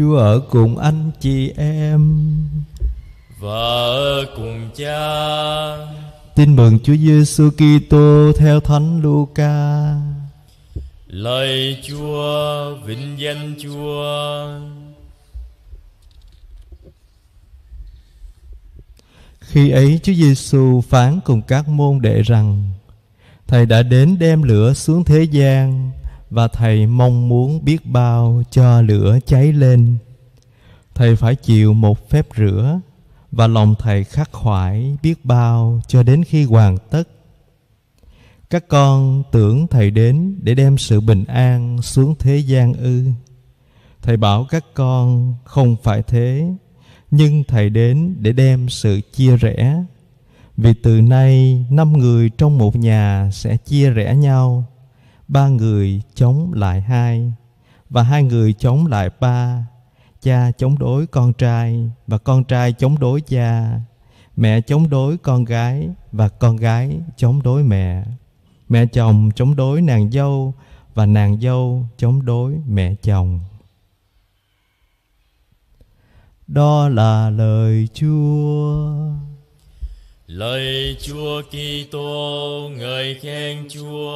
Chúa ở cùng anh chị em và ở cùng cha Tin mừng Chúa Giêsu Kitô theo Thánh Luca. Lời Chúa, vinh danh Chúa. Khi ấy Chúa Giêsu phán cùng các môn đệ rằng: Thầy đã đến đem lửa xuống thế gian và thầy mong muốn biết bao cho lửa cháy lên thầy phải chịu một phép rửa và lòng thầy khắc khoải biết bao cho đến khi hoàn tất các con tưởng thầy đến để đem sự bình an xuống thế gian ư thầy bảo các con không phải thế nhưng thầy đến để đem sự chia rẽ vì từ nay năm người trong một nhà sẽ chia rẽ nhau ba người chống lại hai và hai người chống lại ba cha chống đối con trai và con trai chống đối cha mẹ chống đối con gái và con gái chống đối mẹ mẹ chồng chống đối nàng dâu và nàng dâu chống đối mẹ chồng đó là lời chúa lời chúa kitô người khen chúa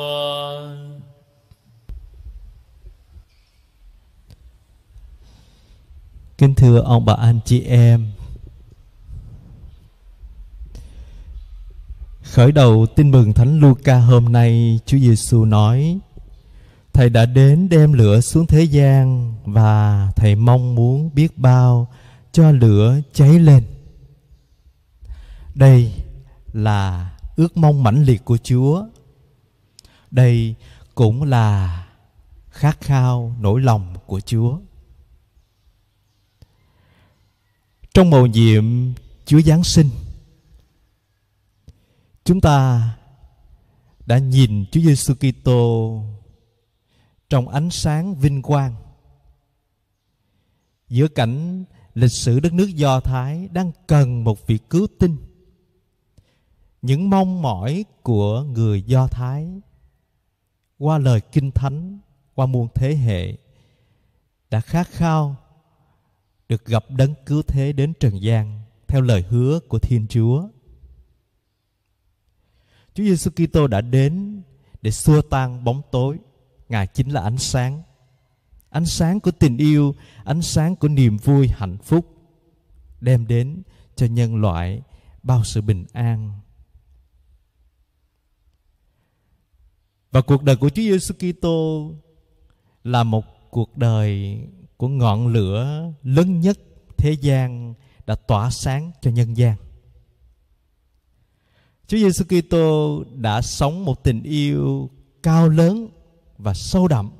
Kính thưa ông bà anh chị em Khởi đầu tin mừng Thánh Luca hôm nay Chúa Giêsu nói Thầy đã đến đem lửa xuống thế gian Và Thầy mong muốn biết bao cho lửa cháy lên Đây là ước mong mãnh liệt của Chúa Đây cũng là khát khao nỗi lòng của Chúa trong mầu nhiệm Chúa Giáng sinh chúng ta đã nhìn Chúa Giêsu Kitô trong ánh sáng vinh quang giữa cảnh lịch sử đất nước Do Thái đang cần một vị cứu tinh những mong mỏi của người Do Thái qua lời kinh thánh qua muôn thế hệ đã khát khao được gặp đấng cứu thế đến trần gian theo lời hứa của Thiên Chúa. Chúa Giêsu Kitô đã đến để xua tan bóng tối, Ngài chính là ánh sáng. Ánh sáng của tình yêu, ánh sáng của niềm vui hạnh phúc đem đến cho nhân loại bao sự bình an. Và cuộc đời của Chúa Giêsu Kitô là một cuộc đời của ngọn lửa lớn nhất thế gian đã tỏa sáng cho nhân gian. Chúa Giêsu Kitô đã sống một tình yêu cao lớn và sâu đậm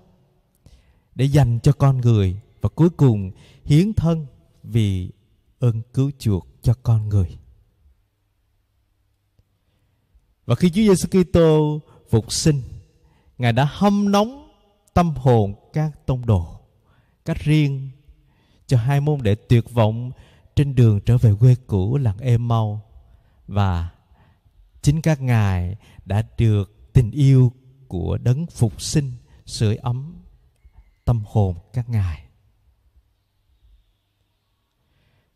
để dành cho con người và cuối cùng hiến thân vì ơn cứu chuộc cho con người. Và khi Chúa Giêsu Kitô phục sinh, Ngài đã hâm nóng tâm hồn các tông đồ cách riêng cho hai môn đệ tuyệt vọng trên đường trở về quê cũ làng êm mau và chính các ngài đã được tình yêu của đấng phục sinh sưởi ấm tâm hồn các ngài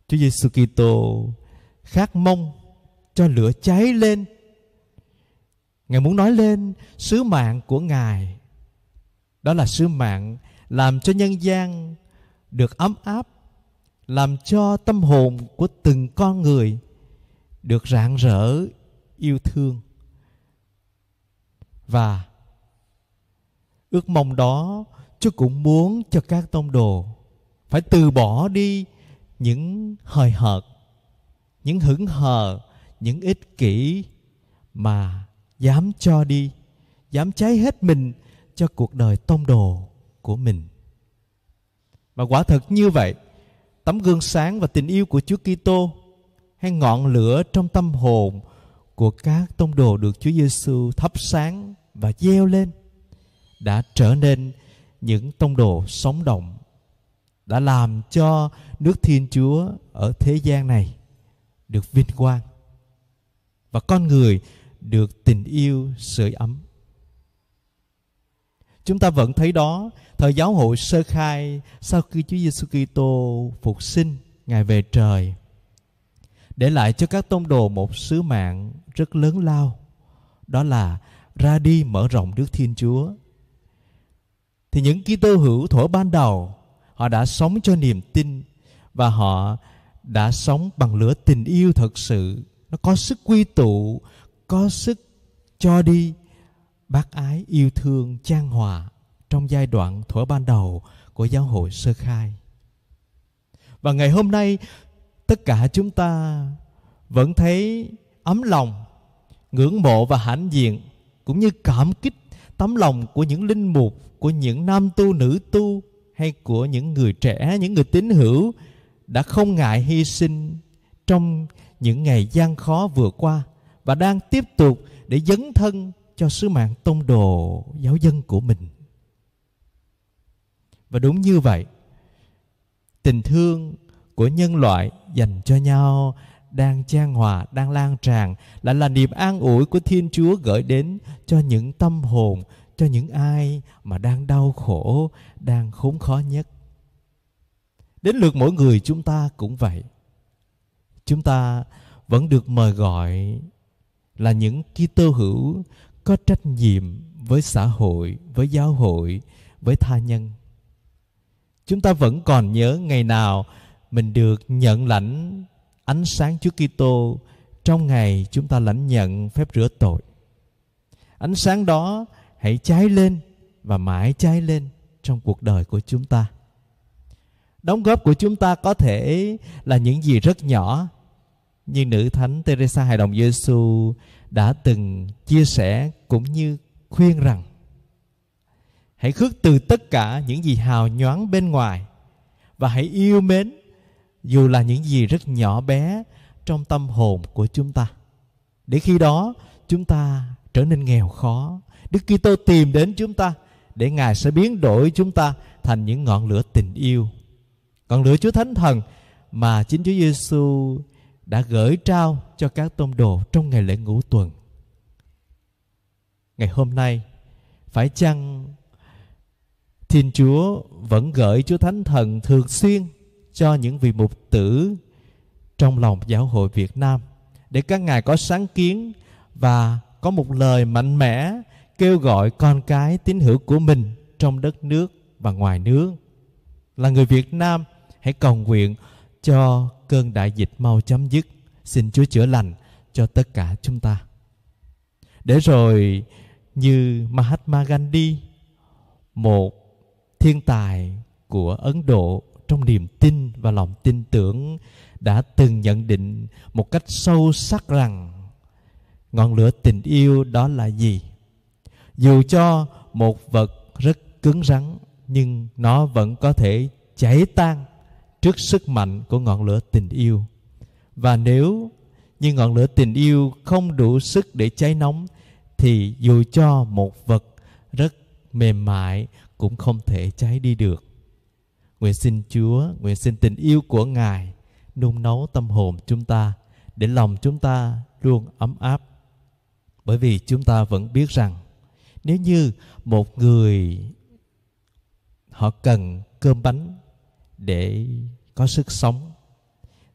Chúa Giêsu Kitô khát mong cho lửa cháy lên Ngài muốn nói lên sứ mạng của Ngài đó là sứ mạng làm cho nhân gian được ấm áp làm cho tâm hồn của từng con người được rạng rỡ yêu thương và ước mong đó chúa cũng muốn cho các tông đồ phải từ bỏ đi những hời hợt những hững hờ những ích kỷ mà dám cho đi dám cháy hết mình cho cuộc đời tông đồ của mình và quả thật như vậy tấm gương sáng và tình yêu của Chúa Kitô hay ngọn lửa trong tâm hồn của các tông đồ được Chúa Giêsu thắp sáng và gieo lên đã trở nên những tông đồ sống động đã làm cho nước Thiên Chúa ở thế gian này được vinh quang và con người được tình yêu sưởi ấm. Chúng ta vẫn thấy đó, thời giáo hội sơ khai sau khi Chúa Giêsu Kitô phục sinh, Ngài về trời để lại cho các tông đồ một sứ mạng rất lớn lao, đó là ra đi mở rộng Đức Thiên Chúa. Thì những Kitô hữu thuở ban đầu, họ đã sống cho niềm tin và họ đã sống bằng lửa tình yêu thật sự, nó có sức quy tụ, có sức cho đi bác ái yêu thương trang hòa trong giai đoạn thuở ban đầu của giáo hội sơ khai. Và ngày hôm nay tất cả chúng ta vẫn thấy ấm lòng, ngưỡng mộ và hãnh diện cũng như cảm kích tấm lòng của những linh mục, của những nam tu, nữ tu hay của những người trẻ, những người tín hữu đã không ngại hy sinh trong những ngày gian khó vừa qua và đang tiếp tục để dấn thân cho sứ mạng tông đồ giáo dân của mình và đúng như vậy tình thương của nhân loại dành cho nhau đang trang hòa, đang lan tràn lại là niềm an ủi của Thiên Chúa gửi đến cho những tâm hồn, cho những ai mà đang đau khổ, đang khốn khó nhất. Đến lượt mỗi người chúng ta cũng vậy. Chúng ta vẫn được mời gọi là những Kitô hữu có trách nhiệm với xã hội với giáo hội với tha nhân chúng ta vẫn còn nhớ ngày nào mình được nhận lãnh ánh sáng Chúa Kitô trong ngày chúng ta lãnh nhận phép rửa tội. Ánh sáng đó hãy cháy lên và mãi cháy lên trong cuộc đời của chúng ta. Đóng góp của chúng ta có thể là những gì rất nhỏ, như nữ thánh Teresa Hài Đồng Giêsu đã từng chia sẻ cũng như khuyên rằng hãy khước từ tất cả những gì hào nhoáng bên ngoài và hãy yêu mến dù là những gì rất nhỏ bé trong tâm hồn của chúng ta để khi đó chúng ta trở nên nghèo khó Đức Kitô tìm đến chúng ta để Ngài sẽ biến đổi chúng ta thành những ngọn lửa tình yêu ngọn lửa Chúa Thánh Thần mà chính Chúa Giêsu đã gửi trao cho các tôn đồ trong ngày lễ ngũ tuần. Ngày hôm nay, phải chăng Thiên Chúa vẫn gửi Chúa Thánh Thần thường xuyên cho những vị mục tử trong lòng giáo hội Việt Nam để các ngài có sáng kiến và có một lời mạnh mẽ kêu gọi con cái tín hữu của mình trong đất nước và ngoài nước. Là người Việt Nam hãy cầu nguyện cho cơn đại dịch mau chấm dứt. Xin Chúa chữa lành cho tất cả chúng ta. Để rồi như Mahatma Gandhi, một thiên tài của Ấn Độ trong niềm tin và lòng tin tưởng đã từng nhận định một cách sâu sắc rằng ngọn lửa tình yêu đó là gì dù cho một vật rất cứng rắn nhưng nó vẫn có thể cháy tan trước sức mạnh của ngọn lửa tình yêu. Và nếu như ngọn lửa tình yêu không đủ sức để cháy nóng thì dù cho một vật rất mềm mại cũng không thể cháy đi được. Nguyện xin Chúa, nguyện xin tình yêu của Ngài nung nấu tâm hồn chúng ta để lòng chúng ta luôn ấm áp. Bởi vì chúng ta vẫn biết rằng nếu như một người họ cần cơm bánh để có sức sống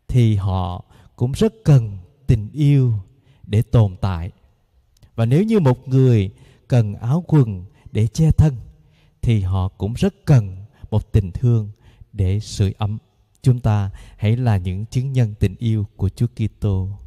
thì họ cũng rất cần tình yêu để tồn tại và nếu như một người cần áo quần để che thân thì họ cũng rất cần một tình thương để sưởi ấm chúng ta hãy là những chứng nhân tình yêu của Chúa Kitô